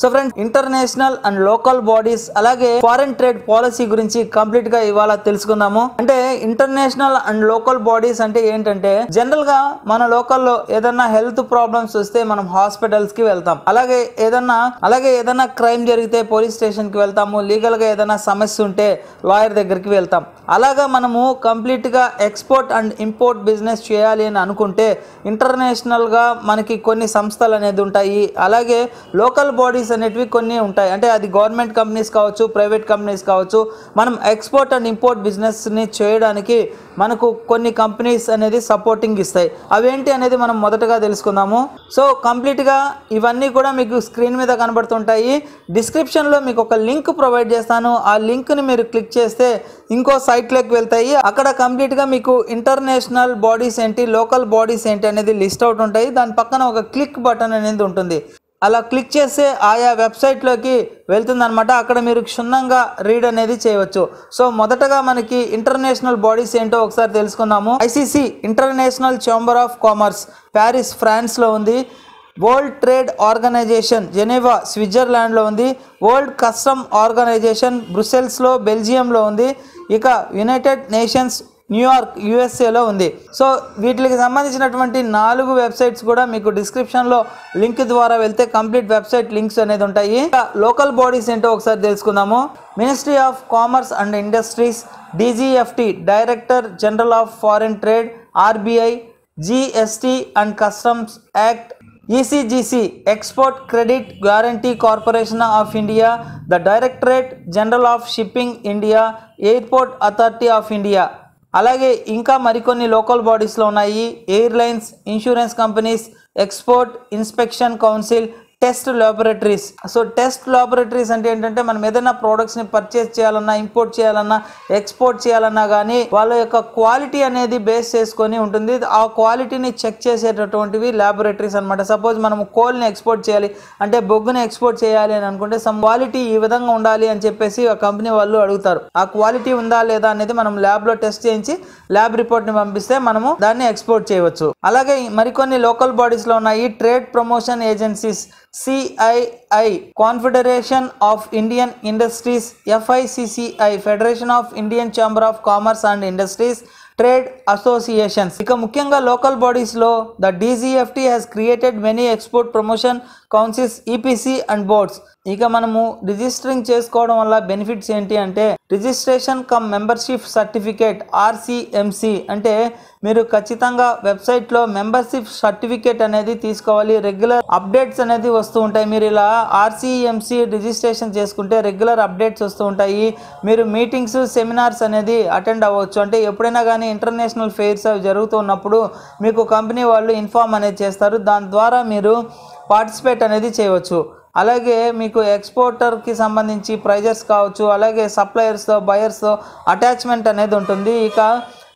so friends international and local bodies అలాగే foreign trade policy గురించి complete గా ఇవాళ తెలుసుకుందాము అంటే ఇంటర్నేషనల్ అండ్ లోకల్ బాడీస్ అంటే ఏంటంటే జనరల్ గా మన లోకల్లో ఏదన్నా హెల్త్ ప్రాబ్లమ్స్ వస్తే మనం హాస్పిటల్స్ కి వెళ్తాం అలాగే ఏదన్నా అలాగే ఏదన్నా క్రైమ్ జరిగితే పోలీస్ స్టేషన్ కి వెళ్తాము లీగల్ గా ఏదైనా సమస్య ఉంటే లాయర్ దగ్గరికి వెళ్తాం అలాగా మనము కంప్లీట్ గా ఎక్స్పోర్ట్ అండ్ ఇంపోర్ట్ బిజినెస్ చేయాలి అని అనుకుంటే ఇంటర్నేషనల్ గా మనకి కొన్ని సంస్థలు అనేది ఉంటాయి అలాగే లోకల్ బాడీస్ కంపెనీస్ అనేటివి కొన్ని ఉంటాయి అంటే అది గవర్నమెంట్ కంపెనీస్ కావచ్చు ప్రైవేట్ కంపెనీస్ కావచ్చు మనం ఎక్స్పోర్ట్ అండ్ ఇంపోర్ట్ బిజినెస్ని చేయడానికి మనకు కొన్ని కంపెనీస్ అనేది సపోర్టింగ్ ఇస్తాయి అవేంటి అనేది మనం మొదటగా తెలుసుకుందాము సో కంప్లీట్గా ఇవన్నీ కూడా మీకు స్క్రీన్ మీద కనబడుతుంటాయి డిస్క్రిప్షన్లో మీకు ఒక లింక్ ప్రొవైడ్ చేస్తాను ఆ లింక్ని మీరు క్లిక్ చేస్తే ఇంకో సైట్లోకి వెళ్తాయి అక్కడ కంప్లీట్గా మీకు ఇంటర్నేషనల్ బాడీస్ ఏంటి లోకల్ బాడీస్ ఏంటి అనేది లిస్ట్ అవుట్ ఉంటాయి దాని పక్కన ఒక క్లిక్ బటన్ అనేది ఉంటుంది అలా క్లిక్ చేస్తే ఆయా వెబ్సైట్లోకి వెళ్తుందనమాట అక్కడ మీరు క్షుణ్ణంగా రీడ్ అనేది చేయవచ్చు సో మొదటగా మనకి ఇంటర్నేషనల్ బాడీస్ ఏంటో ఒకసారి తెలుసుకుందాము ICC international chamber of commerce Paris ఫ్రాన్స్లో ఉంది వరల్డ్ ట్రేడ్ ఆర్గనైజేషన్ జెనీవా స్విట్జర్లాండ్లో ఉంది వరల్డ్ కస్టమ్ ఆర్గనైజేషన్ బ్రుసెల్స్లో బెల్జియంలో ఉంది ఇక యునైటెడ్ నేషన్స్ న్యూయార్క్ యూఎస్ఏలో ఉంది సో వీటికి సంబంధించినటువంటి నాలుగు వెబ్సైట్స్ కూడా మీకు డిస్క్రిప్షన్లో లింక్ ద్వారా వెళ్తే కంప్లీట్ వెబ్సైట్ లింక్స్ అనేది ఉంటాయి లోకల్ బాడీస్ ఏంటో ఒకసారి తెలుసుకుందాము ministry of commerce and industries DGFT director general of foreign trade RBI GST and customs act ECGC export credit guarantee corporation of India the directorate general of shipping India airport authority of India అలాగే ఇంకా మరికొన్ని local బాడీస్లో ఉన్నాయి airlines insurance companies export inspection council test laboratories so test laboratories అంటే ఏంటంటే మనం ఏదైనా ప్రోడక్ట్స్ని పర్చేస్ చేయాలన్నా ఇంపోర్ట్ చేయాలన్నా ఎక్స్పోర్ట్ చేయాలన్నా కానీ వాళ్ళ యొక్క క్వాలిటీ అనేది బేస్ చేసుకొని ఉంటుంది ఆ క్వాలిటీని చెక్ చేసేటటువంటివి ల్యాబొరేటరీస్ అనమాట సపోజ్ మనం కోల్ని ఎక్స్పోర్ట్ చేయాలి అంటే బొగ్గుని ఎక్స్పోర్ట్ చేయాలి అని అనుకుంటే సమ్ క్వాలిటీ ఈ విధంగా ఉండాలి అని చెప్పేసి ఆ కంపెనీ వాళ్ళు అడుగుతారు ఆ క్వాలిటీ ఉందా లేదా అనేది మనం ల్యాబ్లో టెస్ట్ చేయించి ల్యాబ్ రిపోర్ట్ని పంపిస్తే మనము దాన్ని ఎక్స్పోర్ట్ చేయవచ్చు అలాగే మరికొన్ని లోకల్ బాడీస్లో ఉన్నాయి trade promotion agencies CII Confederation of Indian Industries FICCI Federation of Indian Chamber of Commerce and Industries trade associations ఇక ముఖ్యంగా లోకల్ బాడీస్లో the DGFT has created many export promotion councils EPC and boards ఇక మనము registering చేసుకోవడం వల్ల benefits ఏంటి అంటే registration cum membership certificate RCMC అంటే మీరు ఖచ్చితంగా వెబ్సైట్లో మెంబర్షిప్ సర్టిఫికేట్ అనేది తీసుకోవాలి రెగ్యులర్ అప్డేట్స్ అనేది వస్తూ ఉంటాయి మీరు ఇలా ఆర్సిఎంసి రిజిస్ట్రేషన్ చేసుకుంటే రెగ్యులర్ అప్డేట్స్ వస్తూ ఉంటాయి మీరు మీటింగ్స్ సెమినార్స్ అనేది అటెండ్ అవ్వచ్చు అంటే ఎప్పుడైనా కానీ ఇంటర్నేషనల్ ఫెయిర్స్ అవి జరుగుతున్నప్పుడు మీకు కంపెనీ వాళ్ళు ఇన్ఫామ్ అనేది చేస్తారు దాని ద్వారా మీరు పార్టిసిపేట్ అనేది చేయవచ్చు అలాగే మీకు ఎక్స్పోర్టర్కి సంబంధించి ప్రైజెస్ కావచ్చు అలాగే సప్లయర్స్తో బయర్స్తో అటాచ్మెంట్ అనేది ఉంటుంది ఇక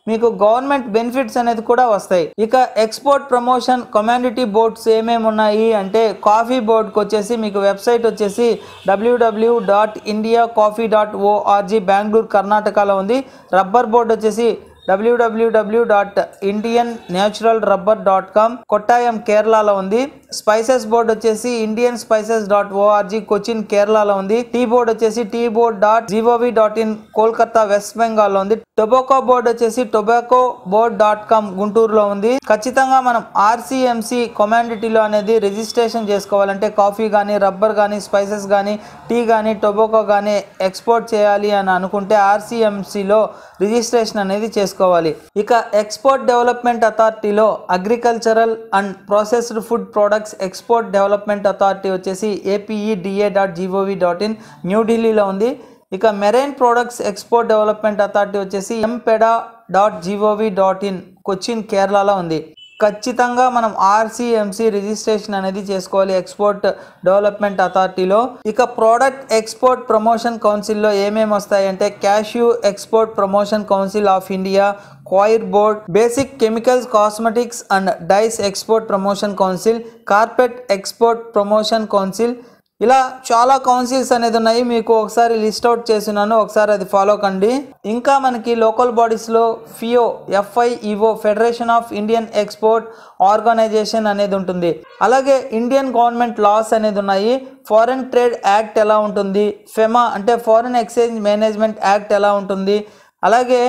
మీకు గవర్నమెంట్ బెనిఫిట్స్ అనేది కూడా వస్తాయి ఇక ఎక్స్పోర్ట్ ప్రమోషన్ కమ్యూనిటీ బోర్డ్స్ ఏమేమి ఉన్నాయి అంటే కాఫీ బోర్డ్కి వచ్చేసి మీకు వెబ్సైట్ వచ్చేసి W W dot India coffee dot O R G Bengaluru కర్ణాటకలో ఉంది రబ్బర్ బోర్డ్ వచ్చేసి W W W dot Indian natural rubber dot com Kottayam కేరళలో ఉంది స్పైసెస్ బోర్డ్ వచ్చేసి Indian spices dot O R G Cochin కేరళలో ఉంది టీ బోర్డ్ వచ్చేసి tea board dot G O V dot in Kolkata west Bengal లో ఉంది టొబాకో బోర్డ్ వచ్చేసి టొబాకో బోర్డ్ డాట్ కామ్ గుంటూరులో ఉంది ఖచ్చితంగా మనం ఆర్సీఎంసీ కమాండిటీలో అనేది రిజిస్ట్రేషన్ చేసుకోవాలంటే కాఫీ కానీ రబ్బర్ కానీ స్పైసెస్ కానీ టీ కానీ టొబాకో కానీ ఎక్స్పోర్ట్ చేయాలి అని అనుకుంటే ఆర్సీఎంసీలో రిజిస్ట్రేషన్ అనేది చేసుకోవాలి తీసుకోవాలి ఇక ఎక్స్పోర్ట్ డెవలప్మెంట్ అథారిటీలో agricultural and processed food products export development authority వచ్చేసి A P E D A dot G O V e dot in న్యూఢిల్లీలో ఉంది ఇక marine products export development authority వచ్చేసి MPEDA dot G O V dot in Cochin కేరళలో ఉంది ఖచ్చితంగా మనం ఆర్సీఎంసీ రిజిస్ట్రేషన్ అనేది చేసుకోవాలి ఎక్స్పోర్ట్ డెవలప్మెంట్ అథారిటీలో ఇక ప్రోడక్ట్ ఎక్స్పోర్ట్ ప్రమోషన్ కౌన్సిల్లో ఏమేమి వస్తాయంటే cashew export promotion council of India coir board basic chemicals cosmetics and dyes export promotion council carpet export promotion council ఇలా చాలా కౌన్సిల్స్ అనేది ఉన్నాయి మీకు ఒకసారి లిస్ట్ అవుట్ చేసినాను ఒకసారి అది ఫాలో కండి ఇంకా మనకి లోకల్ బాడీస్లో FIEO F I E O federation of Indian export organisation అనేది ఉంటుంది అలాగే ఇండియన్ గవర్నమెంట్ లాస్ అనేది ఉన్నాయి ఫారెన్ ట్రేడ్ యాక్ట్ ఎలా ఉంటుంది ఫెమా e అంటే ఫారెన్ ఎక్స్చేంజ్ మేనేజ్మెంట్ యాక్ట్ ఎలా ఉంటుంది అలాగే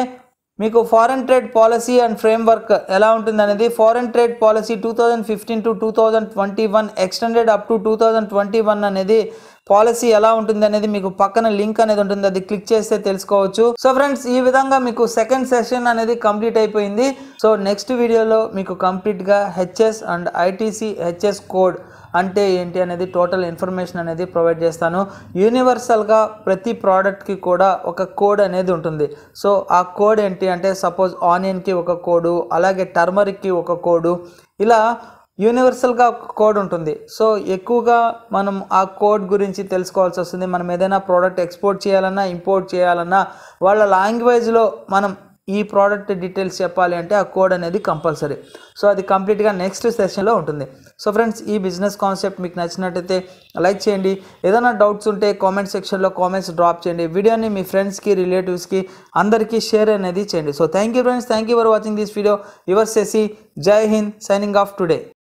మీకు foreign trade policy and framework ఎలా ఉంటుంది అనేది foreign trade policy two thousand fifteen to two thousand twenty one extended up to two thousand twenty one అనేది పాలసీ ఎలా ఉంటుంది అనేది మీకు పక్కన లింక్ అనేది ఉంటుంది అది క్లిక్ చేస్తే తెలుసుకోవచ్చు సో ఫ్రెండ్స్ ఈ విధంగా మీకు సెకండ్ సెషన్ అనేది కంప్లీట్ అయిపోయింది సో నెక్స్ట్ వీడియోలో మీకు కంప్లీట్గా H S and I T C H S code అంటే ఏంటి అనేది టోటల్ ఇన్ఫర్మేషన్ అనేది ప్రొవైడ్ చేస్తాను యూనివర్సల్గా ప్రతి ప్రోడక్ట్కి కూడా ఒక కోడ్ అనేది ఉంటుంది సో ఆ కోడ్ ఏంటి అంటే సపోజ్ ఆనియన్కి ఒక కోడు అలాగే టర్మరిక్కి ఒక కోడు ఇలా యూనివర్సల్గా ఒక కోడ్ ఉంటుంది సో ఎక్కువగా మనం ఆ కోడ్ గురించి తెలుసుకోవాల్సి వస్తుంది మనం ఏదైనా ప్రోడక్ట్ ఎక్స్పోర్ట్ చేయాలన్నా ఇంపోర్ట్ చేయాలన్నా వాళ్ళ లాంగ్వేజ్లో మనం ఈ ప్రోడక్ట్ డీటెయిల్స్ చెప్పాలి అంటే ఆ కోడ్ అనేది కంపల్సరీ సో అది కంప్లీట్గా నెక్స్ట్ సెషన్లో ఉంటుంది సో ఫ్రెండ్స్ ఈ బిజినెస్ కాన్సెప్ట్ మీకు నచ్చినట్టయితే లైక్ చేయండి ఏదైనా డౌట్స్ ఉంటే కామెంట్ సెక్షన్లో కామెంట్స్ డ్రాప్ చేయండి వీడియోని మీ ఫ్రెండ్స్కి రిలేటివ్స్కి అందరికీ షేర్ అనేది చేయండి so thank you friends thank you for watching this video your సెసి జై హింద్ సైనింగ్ ఆఫ్ టుడే